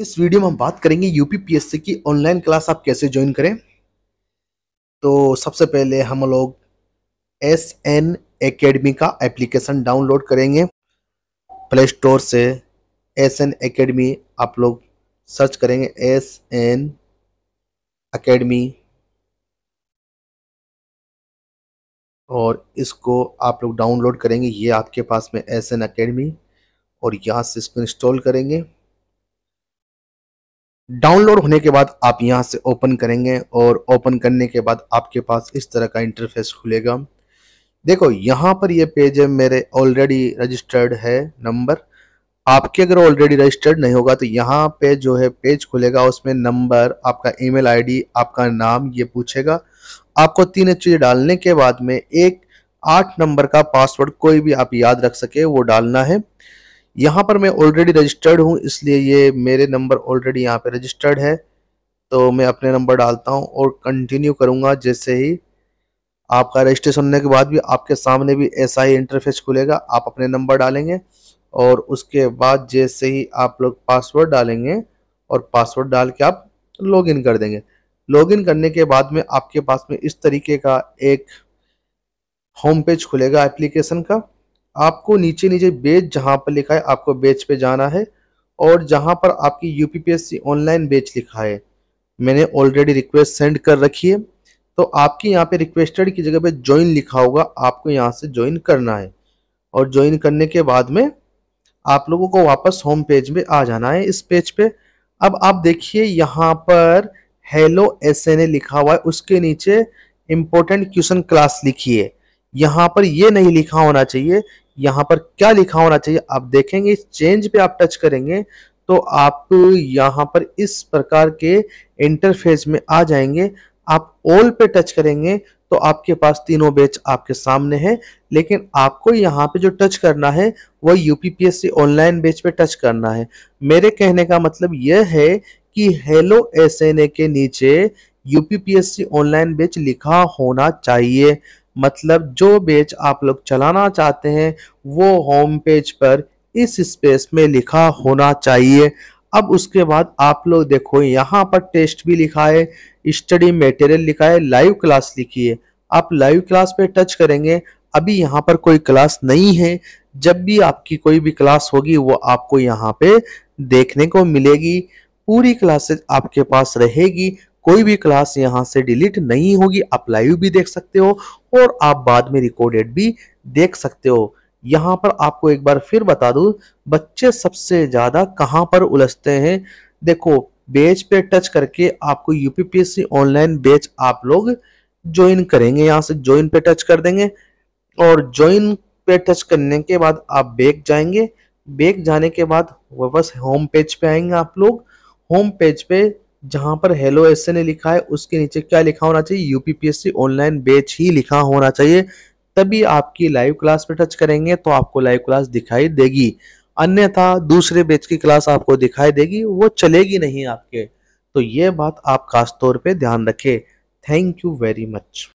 इस वीडियो में हम बात करेंगे यूपीपीएससी की ऑनलाइन क्लास आप कैसे ज्वाइन करें तो सबसे पहले हम लोग एस एन एकेडमी का एप्लीकेशन डाउनलोड करेंगे प्ले स्टोर से एस एन एकेडमी आप लोग सर्च करेंगे एस एन अकेडमी और इसको आप लोग डाउनलोड करेंगे ये आपके पास में एस एन अकेडमी और यहाँ से इसको इंस्टॉल करेंगे डाउनलोड होने के बाद आप यहां से ओपन करेंगे और ओपन करने के बाद आपके पास इस तरह का इंटरफेस खुलेगा देखो यहां पर ये पेज है मेरे ऑलरेडी रजिस्टर्ड है नंबर आपके अगर ऑलरेडी रजिस्टर्ड नहीं होगा तो यहाँ पे जो है पेज खुलेगा उसमें नंबर आपका ईमेल आईडी आपका नाम ये पूछेगा आपको तीन चीज़ें डालने के बाद में एक आठ नंबर का पासवर्ड कोई भी आप याद रख सके वो डालना है यहाँ पर मैं ऑलरेडी रजिस्टर्ड हूँ इसलिए ये मेरे नंबर ऑलरेडी यहाँ पे रजिस्टर्ड है तो मैं अपने नंबर डालता हूँ और कंटिन्यू करूँगा जैसे ही आपका रजिस्ट्रेशन होने के बाद भी आपके सामने भी ऐसा ही इंटरफेस खुलेगा आप अपने नंबर डालेंगे और उसके बाद जैसे ही आप लोग पासवर्ड डालेंगे और पासवर्ड डाल के आप लॉगिन कर देंगे लॉगिन करने के बाद में आपके पास में इस तरीके का एक होम पेज खुलेगा एप्लीकेशन का आपको नीचे नीचे बेच जहाँ पर लिखा है आपको बेच पे जाना है और जहाँ पर आपकी यूपीपीएससी ऑनलाइन बेच लिखा है मैंने ऑलरेडी रिक्वेस्ट सेंड कर रखी है तो आपकी यहाँ पे रिक्वेस्टेड की जगह पे ज्वाइन लिखा होगा आपको यहाँ से ज्वाइन करना है और ज्वाइन करने के बाद में आप लोगों को वापस होम पेज में आ जाना है इस पेज पे अब आप देखिए यहाँ पर हेलो एस लिखा हुआ है उसके नीचे इम्पोर्टेंट क्वेश्चन क्लास लिखिए यहाँ पर ये नहीं लिखा होना चाहिए यहाँ पर क्या लिखा होना चाहिए आप देखेंगे इस चेंज पे आप टच करेंगे तो आप यहाँ पर इस प्रकार के इंटरफेस में आ जाएंगे आप ऑल पे टच करेंगे तो आपके पास तीनों बेच आपके सामने है लेकिन आपको यहाँ पे जो टच करना है वह यूपीपीएससी ऑनलाइन बेच पे टच करना है मेरे कहने का मतलब यह है कि हेलो एस के नीचे यूपीपीएससी ऑनलाइन बेच लिखा होना चाहिए मतलब जो बेच आप लोग चलाना चाहते हैं वो होम पेज पर इस स्पेस में लिखा होना चाहिए अब उसके बाद आप लोग देखो यहाँ पर टेस्ट भी लिखा है स्टडी मटेरियल लिखा है लाइव क्लास लिखी है आप लाइव क्लास पे टच करेंगे अभी यहाँ पर कोई क्लास नहीं है जब भी आपकी कोई भी क्लास होगी वो आपको यहाँ पे देखने को मिलेगी पूरी क्लासेज आपके पास रहेगी कोई भी क्लास यहाँ से डिलीट नहीं होगी आप लाइव भी देख सकते हो और आप बाद में रिकॉर्डेड भी देख सकते हो यहाँ पर आपको एक बार फिर बता दू बच्चे सबसे ज़्यादा कहाँ पर उलझते हैं देखो बेच पे टच करके आपको यूपीपीएससी ऑनलाइन बेच आप लोग ज्वाइन करेंगे यहाँ से ज्वाइन पे टच कर देंगे और ज्वाइन पे टच करने के बाद आप बेक जाएंगे बेक जाने के बाद वापस होम पेज पे आएंगे आप लोग होम पेज पे जहां पर हेलो एस ने लिखा है उसके नीचे क्या लिखा होना चाहिए यूपीपीएससी ऑनलाइन बैच ही लिखा होना चाहिए तभी आपकी लाइव क्लास पे टच करेंगे तो आपको लाइव क्लास दिखाई देगी अन्यथा दूसरे बैच की क्लास आपको दिखाई देगी वो चलेगी नहीं आपके तो ये बात आप खासतौर पर ध्यान रखें थैंक यू वेरी मच